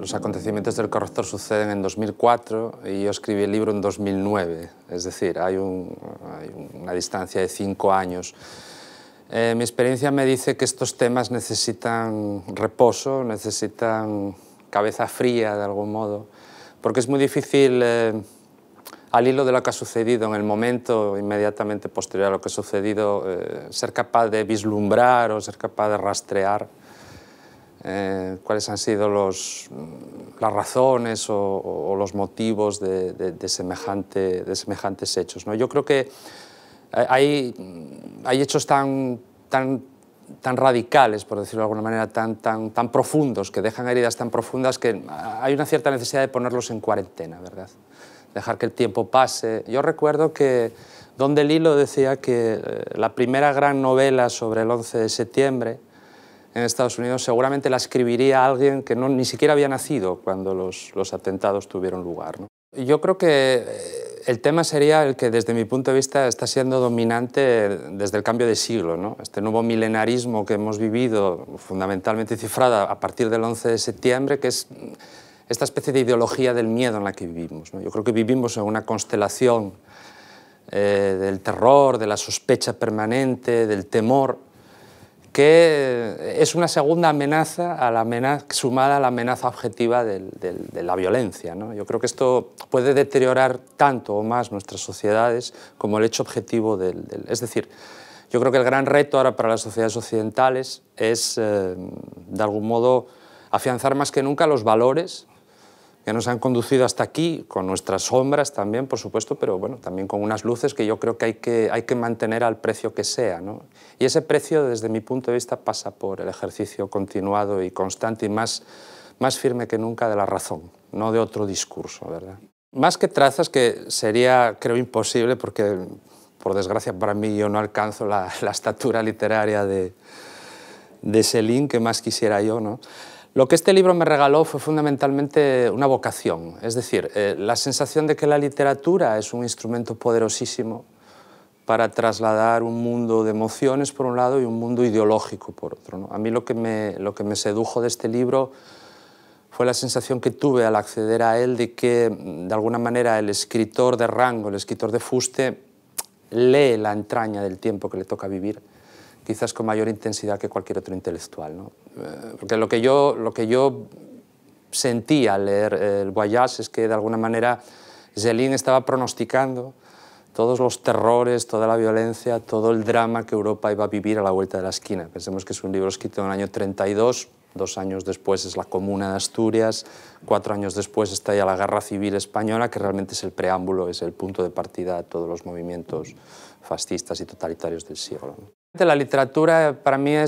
Los acontecimientos del corrector suceden en 2004 y yo escribí el libro en 2009, es decir, hay, una distancia de cinco años. Eh, mi experiencia me dice que estos temas necesitan reposo, necesitan cabeza fría de algún modo, porque es muy difícil, eh, al hilo de lo que ha sucedido en el momento, inmediatamente posterior a lo que ha sucedido, eh, ser capaz de vislumbrar o ser capaz de rastrear eh, cuáles han sido los, las razones o, los motivos de, de, semejante, de semejantes hechos. ¿no? Yo creo que hay, hay hechos tan, tan, tan radicales, por decirlo de alguna manera, tan, tan, tan profundos, que dejan heridas tan profundas que hay una cierta necesidad de ponerlos en cuarentena, ¿verdad? Dejar que el tiempo pase. Yo recuerdo que Don Delilo decía que eh, la primera gran novela sobre el 11 de septiembre, en Estados Unidos, seguramente la escribiría alguien que no, ni siquiera había nacido cuando los, atentados tuvieron lugar. Yo creo que eh, el tema sería el que desde mi punto de vista está siendo dominante desde el cambio de siglo. Este nuevo milenarismo que hemos vivido, fundamentalmente cifrada a partir del 11 de septiembre, que es esta especie de ideología del miedo en la que vivimos. Yo creo que vivimos en una constelación eh, del terror, de la sospecha permanente, del temor, que es una segunda amenaza, a la amenaza sumada a la amenaza objetiva de la violencia. Yo creo que esto puede deteriorar tanto o más nuestras sociedades como el hecho objetivo del... es decir, yo creo que el gran reto ahora para las sociedades occidentales es, eh, de algún modo, afianzar más que nunca los valores que nos han conducido hasta aquí, con nuestras sombras también, por supuesto, pero bueno, también con unas luces que yo creo que hay que, hay que mantener al precio que sea. ¿no? Y ese precio, desde mi punto de vista, pasa por el ejercicio continuado y constante y más, más firme que nunca de la razón, no de otro discurso. ¿verdad? Más que trazas, que sería, creo, imposible, porque por desgracia para mí yo no alcanzo la, la estatura literaria de, de Selín, que más quisiera yo, ¿no? Lo que este libro me regaló fue fundamentalmente una vocación, es decir, eh, la sensación de que la literatura es un instrumento poderosísimo para trasladar un mundo de emociones por un lado y un mundo ideológico por otro. A mí lo que me sedujo de este libro fue la sensación que tuve al acceder a él de que, mm, de alguna manera, el escritor de rango, el escritor de fuste, lee la entraña del tiempo que le toca vivir quizás con mayor intensidad que cualquier otro intelectual. Eh, porque lo que, yo, lo que yo sentí al leer eh, el Guayas es que de alguna manera Zelín estaba pronosticando todos los terrores, toda la violencia, todo el drama que Europa iba a vivir a la vuelta de la esquina. Pensemos que es un libro escrito en el año 32, dos años después es la Comuna de Asturias, cuatro años después está ya la Guerra Civil Española, que realmente es el preámbulo, es el punto de partida de todos los movimientos fascistas y totalitarios del siglo. La literatura para mí eh,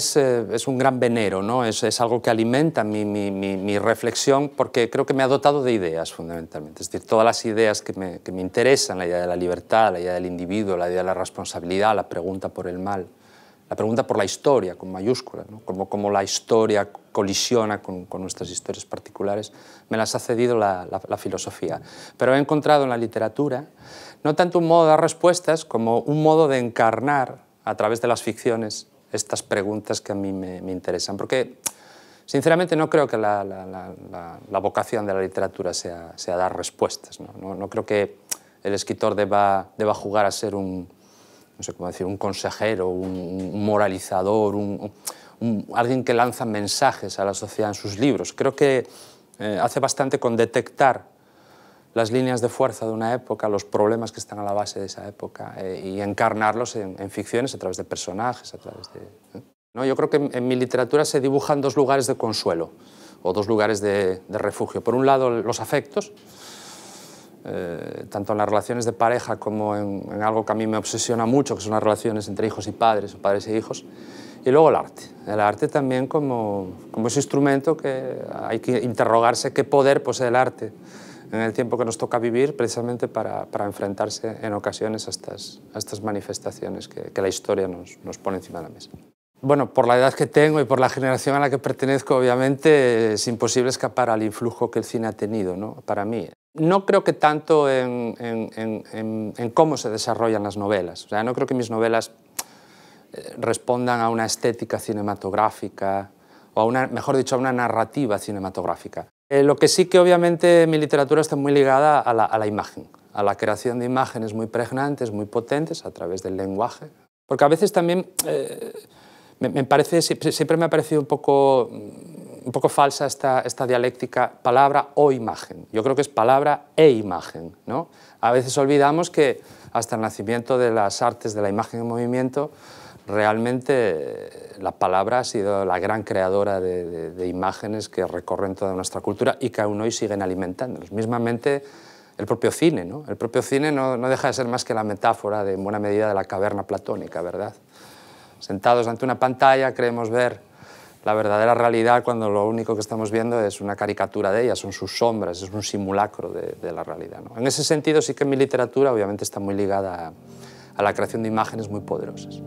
es, un gran venero, ¿no? es, algo que alimenta mi, reflexión porque creo que me ha dotado de ideas fundamentalmente, es decir, todas las ideas que me, interesan, la idea de la libertad, la idea del individuo, la idea de la responsabilidad, la pregunta por el mal, la pregunta por la historia con mayúsculas, ¿no? como, como, la historia colisiona con, nuestras historias particulares, me las ha cedido la, la filosofía. Pero he encontrado en la literatura no tanto un modo de dar respuestas como un modo de encarnar a través de las ficciones estas preguntas que a mí me, interesan. Porque, sinceramente, no creo que la, vocación de la literatura sea, dar respuestas. ¿no? No, no creo que el escritor deba, deba jugar a ser un, no sé cómo decir, un consejero, un, moralizador, alguien que lanza mensajes a la sociedad en sus libros. Creo que eh, hace bastante con detectar las líneas de fuerza de una época, los problemas que están a la base de esa época eh, y encarnarlos en, ficciones a través de personajes, a través de... ¿eh? No, yo creo que en, mi literatura se dibujan dos lugares de consuelo o dos lugares de, refugio. Por un lado, los afectos, eh, tanto en las relaciones de pareja como en, algo que a mí me obsesiona mucho, que son las relaciones entre hijos y padres o padres e hijos. Y luego el arte. El arte también como, como ese instrumento que hay que interrogarse qué poder posee el arte en el tiempo que nos toca vivir precisamente para, para enfrentarse en ocasiones a estas, a estas manifestaciones que, la historia nos, nos pone encima de la mesa. Bueno, por la edad que tengo y por la generación a la que pertenezco, obviamente es imposible escapar al influjo que el cine ha tenido ¿no? para mí. No creo que tanto en, en, en, en cómo se desarrollan las novelas. O sea, no creo que mis novelas eh, respondan a una estética cinematográfica o a una, mejor dicho, a una narrativa cinematográfica. Eh, lo que sí que obviamente mi literatura está muy ligada a la, imagen, a la creación de imágenes muy pregnantes, muy potentes a través del lenguaje. Porque a veces también eh, me, parece, siempre me ha parecido un poco, mm, un poco falsa esta, esta dialéctica palabra o imagen. Yo creo que es palabra e imagen. ¿no? A veces olvidamos que hasta el nacimiento de las artes de la imagen en movimiento Realmente la palabra ha sido la gran creadora de, imágenes que recorren toda nuestra cultura y que aún hoy siguen alimentándonos. Mismamente el propio cine, El propio cine no, deja de ser más que la metáfora de en buena medida de la caverna platónica, ¿verdad? Sentados ante una pantalla creemos ver la verdadera realidad cuando lo único que estamos viendo es una caricatura de ella, son sus sombras, es un simulacro de, la realidad. En ese sentido sí que mi literatura obviamente está muy ligada a la creación de imágenes muy poderosas.